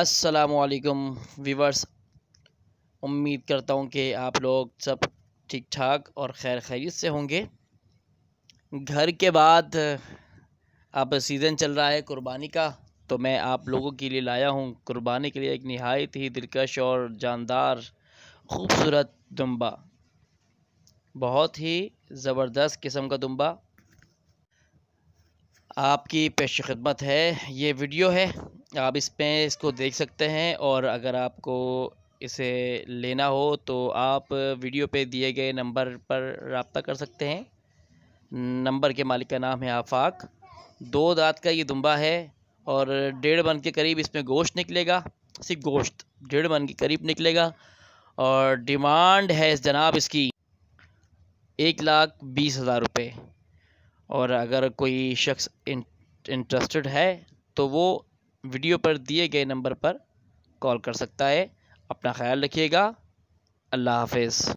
असलकम वीवर्स उम्मीद करता हूँ कि आप लोग सब ठीक ठाक और खैर खैरियत से होंगे घर के बाद अब सीज़न चल रहा है कुर्बानी का तो मैं आप लोगों के लिए लाया हूँ कुर्बानी के लिए एक नहायत ही दिलकश और जानदार खूबसूरत दुम्बा बहुत ही ज़बरदस्त किस्म का दुम्बा आपकी पेश खदमत है ये वीडियो है आप इस पर इसको देख सकते हैं और अगर आपको इसे लेना हो तो आप वीडियो पे दिए गए नंबर पर रबता कर सकते हैं नंबर के मालिक का नाम है आफाक दो दांत का ये दुम्बा है और डेढ़ मन के करीब इसमें गोश्त निकलेगा सिर्फ गोश्त डेढ़ बन के करीब निकलेगा और डिमांड है इस जनाब इसकी एक लाख बीस हज़ार रुपये और अगर कोई शख्स इंटरेस्टेड है तो वो वीडियो पर दिए गए नंबर पर कॉल कर सकता है अपना ख्याल रखिएगा अल्लाह हाफिज़